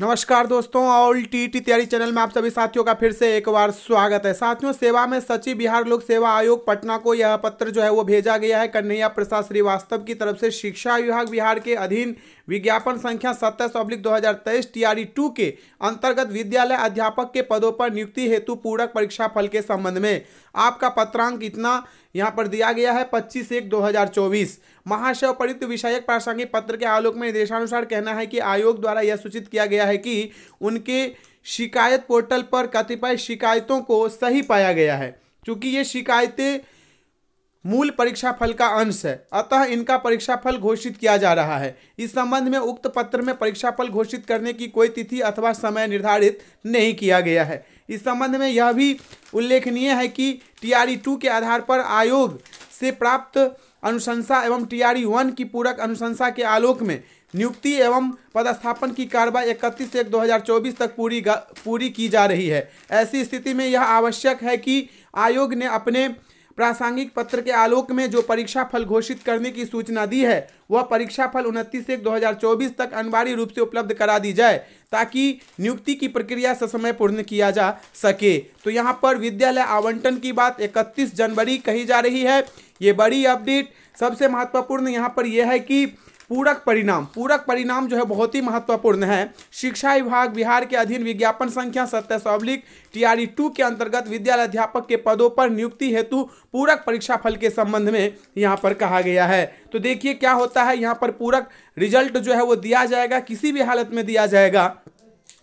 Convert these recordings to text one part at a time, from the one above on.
नमस्कार दोस्तों all T T Taiyari channel में आप सभी साथियों का फिर से एक बार स्वागत है साथियों सेवा में सचिव बिहार लोक सेवा आयोग पटना को यह पत्र जो है वो भेजा गया है कन्हैया प्रसाद श्रीवास्तव की तरफ से शिक्षा विभाग बिहार के अधीन विज्ञापन संख्या सत्ताईस अब्लिक दो हजार तेईस टीआरई टू e के अंतर्गत विद्यालय अध्यापक के पदों पर नियुक्ति हेतु पूरक परीक्षा फल के संबंध में आपका पत्रांक इतना यहाँ पर दिया गया है पच्चीस एक 2024 महाशय परित विषयक प्रासंगिक पत्र के आलोक में निर्देशानुसार कहना है कि आयोग द्वारा यह सूचित किया गया है कि उनके शिकायत पोर्टल पर कतिपय शिकायतों को सही पाया गया है क्योंकि ये शिकायतें मूल परीक्षाफल का अंश है अतः इनका परीक्षाफल घोषित किया जा रहा है इस संबंध में उक्त पत्र में परीक्षाफल घोषित करने की कोई तिथि अथवा समय निर्धारित नहीं किया गया है इस संबंध में यह भी उल्लेखनीय है कि टीआरई टू के आधार पर आयोग से प्राप्त अनुशंसा एवं टीआरई वन की पूरक अनुशंसा के आलोक में नियुक्ति एवं पदस्थापन की कार्रवाई इकतीस एक 2024 तक पूरी पूरी की जा रही है ऐसी स्थिति में यह आवश्यक है कि आयोग ने अपने प्रासंगिक पत्र के आलोक में जो परीक्षा फल घोषित करने की सूचना दी है वह परीक्षा फल उनतीस एक दो तक अनिवार्य रूप से उपलब्ध करा दी जाए ताकि नियुक्ति की प्रक्रिया ससमय पूर्ण किया जा सके तो यहाँ पर विद्यालय आवंटन की बात 31 जनवरी कही जा रही है ये बड़ी अपडेट सबसे महत्वपूर्ण यहाँ पर यह है कि पूरक परिणाम पूरक परिणाम जो है बहुत ही महत्वपूर्ण है शिक्षा विभाग बिहार के अधीन विज्ञापन संख्या सत्ताईस टी आर टू के अंतर्गत विद्यालय अध्यापक के पदों पर नियुक्ति हेतु पूरक परीक्षा फल के संबंध में यहाँ पर कहा गया है तो देखिए क्या होता है यहाँ पर पूरक रिजल्ट जो है वो दिया जाएगा किसी भी हालत में दिया जाएगा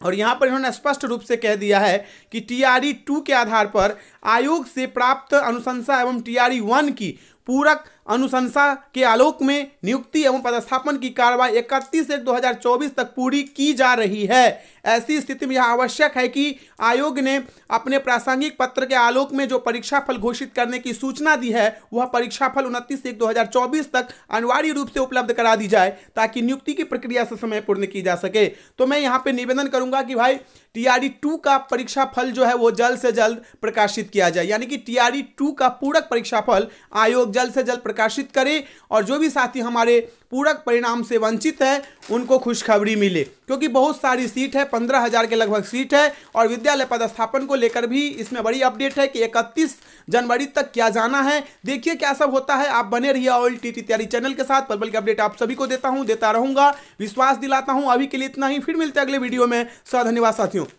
और यहाँ पर इन्होंने स्पष्ट रूप से कह दिया है कि टीआरई टू e के आधार पर आयोग से प्राप्त अनुशंसा एवं टीआरई वन e की पूरक अनुशंसा के आलोक में नियुक्ति एवं पदस्थापन की कार्रवाई इकतीस एक 2024 तक पूरी की जा रही है ऐसी स्थिति में यह आवश्यक है कि आयोग ने अपने प्रासंगिक पत्र के आलोक में जो परीक्षा फल घोषित करने की सूचना दी है वह परीक्षा फल उनतीस एक 2024 तक अनिवार्य रूप से उपलब्ध करा दी जाए ताकि नियुक्ति की प्रक्रिया से समय पूर्ण की जा सके तो मैं यहाँ पर निवेदन करूँगा कि भाई टी टू का परीक्षा फल जो है वो जल्द से जल्द प्रकाशित किया जाए यानी कि टी टू का पूरक परीक्षा फल आयोग जल्द से जल्द प्रकाशित करें और जो भी साथी हमारे पूरक परिणाम से वंचित है उनको खुशखबरी मिले क्योंकि बहुत सारी सीट है पंद्रह हज़ार के लगभग सीट है और विद्यालय पदस्थापन को लेकर भी इसमें बड़ी अपडेट है कि इकतीस जनवरी तक क्या जाना है देखिए क्या सब होता है आप बने रहिए all T T Taiyari channel के साथ पलबल की अपडेट आप सभी को देता हूँ देता रहूँगा विश्वास दिलाता हूँ अभी के लिए इतना ही फिर मिलते हैं अगले वीडियो में सर धन्यवाद साथियों